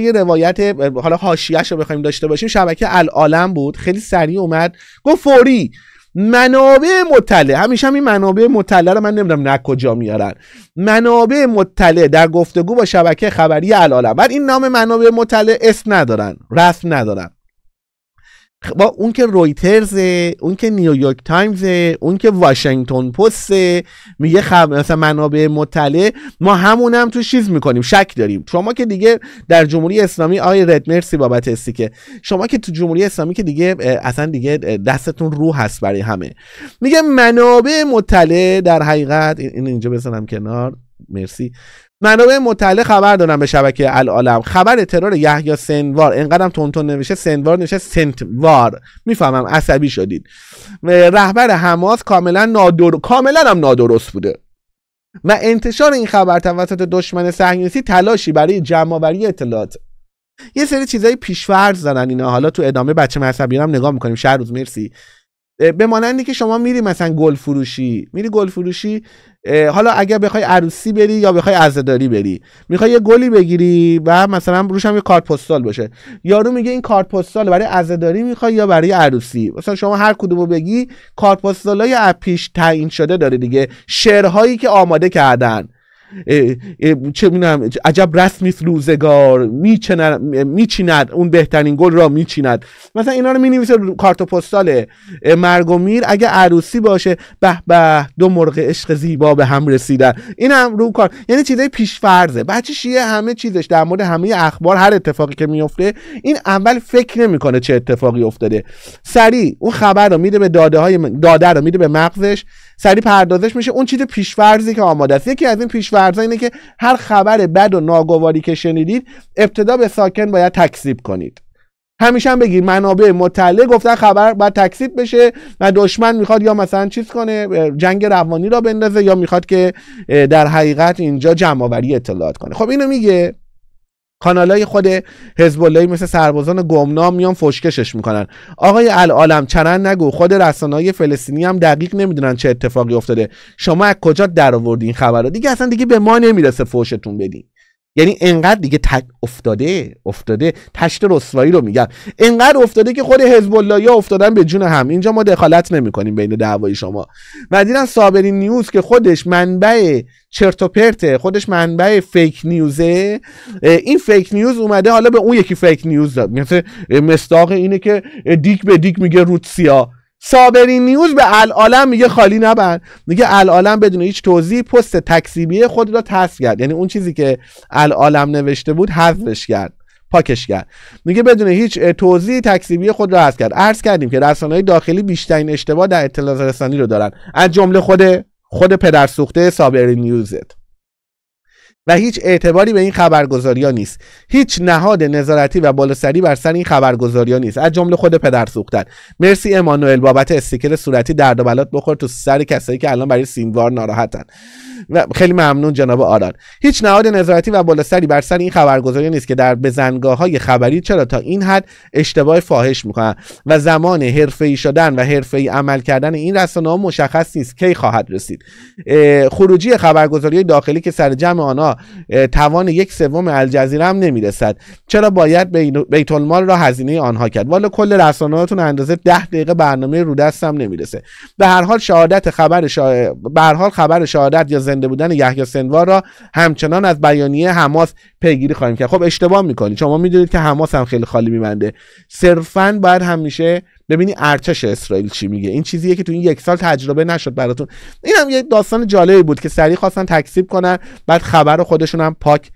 یه روایت حالا حاشیهش رو بخوایم داشته باشیم شبکه العالم بود خیلی سریع اومد گفت فوری منابع مطلع همیشه هم این منابع مطلع رو من نمیدونم نه کجا میارن منابع مطلع در گفتگو با شبکه خبری العالم بعد این نام منابع مطلع اسم ندارن رسم ندارن با اون که رویترز اون که نیویورک تایمز اون که واشنگتن پست میگه خب مثلا منابع مطلع ما همون هم تو چیز میکنیم شک داریم شما که دیگه در جمهوری اسلامی آی رد مرسی بابت استیکه شما که تو جمهوری اسلامی که دیگه اصلا دیگه دستتون رو هست برای همه میگه منابع مطلع در حقیقت این اینجا بزنم کنار مرسی منابع مطلع خبر دادن به شبکه العالم خبر ترور یحیی سنوار تون تونتون نوشته سنوار نوشته سنتوار میفهمم عصبی شدید رهبر حماس کاملا نادر... کاملا هم نادرست بوده و انتشار این خبر توسط دشمن صهیونیستی تلاشی برای جمعآوری اطلاعات یه سری چیزای پیشفرض زدن اینا حالا تو ادامه بچه مذهبی هم نگاه میکنیم شهر روز مرسی به مانندی که شما میری مثلا گل فروشی میری گل فروشی حالا اگر بخوای عروسی بری یا بخوای عزاداری بری میخوای یه گلی بگیری و مثلا روش هم یه کارت پستال باشه یارو میگه این کارت پستال برای عزاداری میخوای یا برای عروسی مثلا شما هر کدومو بگی کارت پستالای اپیش تعیین شده داره دیگه شعرهایی که آماده کردن چه میدونم عجب رسمی روزگار میچیند اون بهترین گل را میچیند مثلا اینا رو مینویسه کارت پستال مرگ و میر اگه عروسی باشه به به دو مرغ عشق زیبا به هم رسیدن این هم رو کار یعنی چیزای پیش فرضه بچه شیه همه چیزش در مورد همه اخبار هر اتفاقی که میفته این اول فکر نمیکنه چه اتفاقی افتاده سریع اون خبر رو میده به داده های داده رو میده به مغزش سری پردازش میشه اون چیز پیشورزی که آماده است یکی از این پیشورزا اینه که هر خبر بد و ناگواری که شنیدید ابتدا به ساکن باید تکذیب کنید همیشه هم بگید منابع مطلع گفتن خبر باید تکذیب بشه و دشمن میخواد یا مثلا چیز کنه جنگ روانی را بندازه یا میخواد که در حقیقت اینجا جمعآوری اطلاعات کنه خب اینو میگه کانالای خود حزب مثل سربازان گمنام میان فشکشش میکنن آقای العالم چرن نگو خود های فلسطینی هم دقیق نمیدونن چه اتفاقی افتاده شما از کجا درآوردی این خبر دیگه اصلا دیگه به ما نمیرسه فوشتون بدین یعنی انقدر دیگه تک افتاده افتاده تشت رسوایی رو میگم انقدر افتاده که خود حزب الله افتادن به جون هم اینجا ما دخالت نمیکنیم بین دعوای شما و دیدن صابرین نیوز که خودش منبع چرت و پرته خودش منبع فیک نیوزه این فیک نیوز اومده حالا به اون یکی فیک نیوز داد مثل مستاق اینه که دیک به دیک میگه روت سابرین نیوز به العالم میگه خالی نبر میگه العالم بدون هیچ توضیح پست تکسیبیه خود را تصف کرد یعنی اون چیزی که العالم نوشته بود حذفش کرد پاکش کرد میگه بدون هیچ توضیح تکسیبی خود را حذف کرد عرض کردیم که رسانه‌های داخلی بیشترین اشتباه در اطلاع رسانی رو دارن از جمله خود خود سوخته سابرین نیوزت و هیچ اعتباری به این خبرگزاری ها نیست هیچ نهاد نظارتی و بالاسری بر سر این خبرگزاری نیست از جمله خود پدر سوختن مرسی امانوئل بابت استیکر صورتی درد و بلات بخور تو سر کسایی که الان برای سیموار ناراحتن و خیلی ممنون جناب آران هیچ نهاد نظارتی و بالاسری بر سر این خبرگزاری نیست که در بزنگاه های خبری چرا تا این حد اشتباه فاحش میکنن و زمان ای شدن و ای عمل کردن این رسانه‌ها مشخص نیست کی خواهد رسید خروجی خبرگزاری داخلی که سر جمع آنها توان یک سوم الجزیره هم نمیرسد چرا باید بیت المال را هزینه آنها کرد والا کل رسانهاتون اندازه ده دقیقه برنامه رو دستم نمیرسه به هر حال شهادت خبر به هر حال خبر شهادت یا زنده بودن یحیی سنوار را همچنان از بیانیه حماس پیگیری خواهیم کرد خب اشتباه میکنید شما میدونید که حماس هم خیلی خالی میبنده صرفا باید همیشه ببینی ارتش اسرائیل چی میگه این چیزیه که تو این یک سال تجربه نشد براتون این هم یه داستان جالبی بود که سریع خواستن تکسیب کنن بعد خبر خودشون هم پاک